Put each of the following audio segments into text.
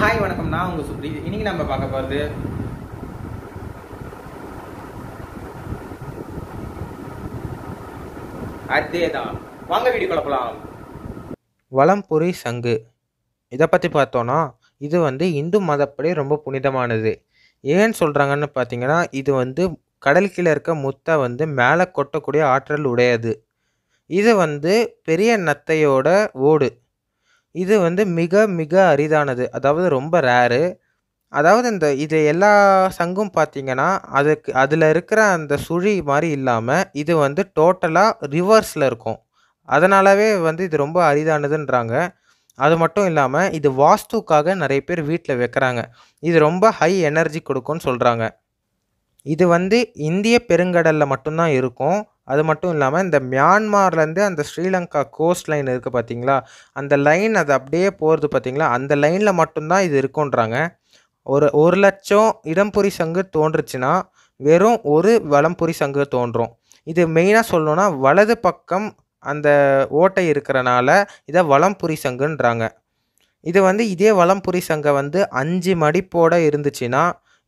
hi வணக்கம் நான் உங்கள் சுப்ரீத் இன்னைக்கு நம்ம பார்க்க போகிறது அதே தான் வாங்க வீடியோ குழப்பலாம் வளம்புரி சங்கு இதை பற்றி பார்த்தோன்னா இது வந்து இந்து மதப்படி ரொம்ப புனிதமானது ஏன்னு சொல்கிறாங்கன்னு பார்த்தீங்கன்னா இது வந்து கடல் கீழே இருக்க முத்தை வந்து மேலே கொட்டக்கூடிய ஆற்றல் உடையது இது வந்து பெரிய நத்தையோட ஓடு இது வந்து மிக மிக அரிதானது அதாவது ரொம்ப ரேரு அதாவது இந்த இது எல்லா சங்கும் பார்த்தீங்கன்னா அதுக்கு அதில் இருக்கிற அந்த சுழி மாதிரி இல்லாமல் இது வந்து டோட்டலாக ரிவர்ஸில் இருக்கும் அதனாலவே வந்து இது ரொம்ப அரிதானதுன்றாங்க அது மட்டும் இல்லாமல் இது வாஸ்துக்காக நிறைய பேர் வீட்டில் வைக்கிறாங்க இது ரொம்ப ஹை எனர்ஜி கொடுக்கும்னு சொல்கிறாங்க இது வந்து இந்திய பெருங்கடலில் மட்டும்தான் இருக்கும் அது மட்டும் இல்லாமல் இந்த மியான்மார்லேருந்து அந்த ஸ்ரீலங்கா கோஸ்ட் லைன் இருக்குது பார்த்தீங்களா அந்த லைன் அது அப்படியே போகிறது பார்த்தீங்களா அந்த லைனில் மட்டும்தான் இது இருக்குன்றாங்க ஒரு ஒரு லட்சம் இடம்புரி சங்கு தோன்றுச்சுன்னா வெறும் ஒரு வளம்புரி சங்கு தோன்றும் இது மெயினாக சொல்லணும்னா வலது பக்கம் அந்த ஓட்டை இருக்கிறனால இதை வளம்புரி சங்குன்றாங்க இது வந்து இதே வளம்புரி சங்கை வந்து அஞ்சு மடிப்போடு இருந்துச்சுன்னா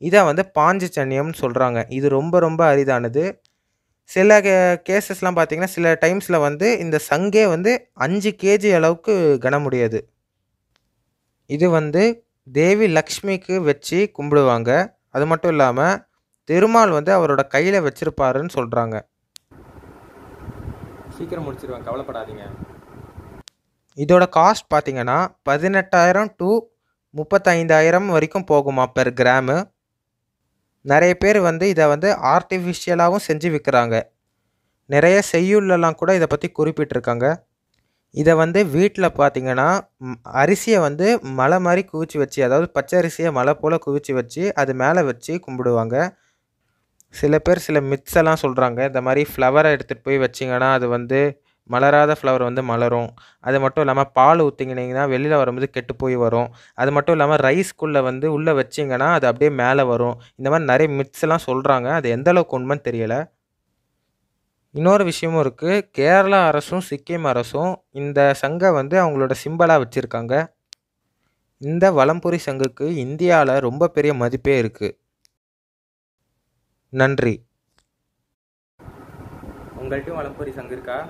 இதை வந்து பாஞ்சு சன்னியம்னு சொல்கிறாங்க இது ரொம்ப ரொம்ப அரிதானது சில கே கேசஸ்லாம் பார்த்திங்கன்னா சில டைம்ஸில் வந்து இந்த சங்கே வந்து அஞ்சு கேஜி அளவுக்கு கனமுடியாது இது வந்து தேவி லக்ஷ்மிக்கு வச்சு கும்பிடுவாங்க அது மட்டும் இல்லாமல் திருமால் வந்து அவரோட கையில் வச்சுருப்பாருன்னு சொல்கிறாங்க சீக்கிரம் முடிச்சிருவேன் கவலைப்படாதீங்க இதோட காஸ்ட் பார்த்தீங்கன்னா பதினெட்டாயிரம் டு முப்பத்தைந்தாயிரம் வரைக்கும் போகுமா பெர் கிராமு நிறைய பேர் வந்து இதை வந்து ஆர்டிஃபிஷியலாகவும் செஞ்சு விற்கிறாங்க நிறைய செய்யுள்ளலாம் கூட இதை பற்றி குறிப்பிட்டிருக்காங்க இதை வந்து வீட்டில் பார்த்தீங்கன்னா அரிசியை வந்து மலை மாதிரி குவிச்சு வச்சு அதாவது பச்சை அரிசியை மலை போல் குவிச்சு வச்சு அது மேலே வச்சு கும்பிடுவாங்க சில பேர் சில மித்ஸெல்லாம் சொல்கிறாங்க இந்த மாதிரி ஃப்ளவரை எடுத்துகிட்டு போய் வச்சிங்கன்னா அது வந்து மலராத ஃப்ளவர் வந்து மலரும் அது மட்டும் இல்லாமல் பால் ஊற்றிங்கினீங்கன்னா வெளியில் வரும்போது கெட்டு போய் வரும் அது மட்டும் இல்லாமல் ரைஸ்க்குள்ளே வந்து உள்ளே வச்சிங்கன்னா அது அப்படியே மேலே வரும் இந்த மாதிரி நிறைய மிட்ஸ்லாம் சொல்கிறாங்க அது எந்தளவுக்கு உண்மைன்னு தெரியலை இன்னொரு விஷயமும் இருக்குது கேரளா அரசும் சிக்கிம் அரசும் இந்த சங்கை வந்து அவங்களோட சிம்பலாக வச்சுருக்காங்க இந்த வளம்புரி சங்குக்கு இந்தியாவில் ரொம்ப பெரிய மதிப்பே இருக்குது நன்றி உங்கள்கிட்ட வளம்புரி சங்கு இருக்கா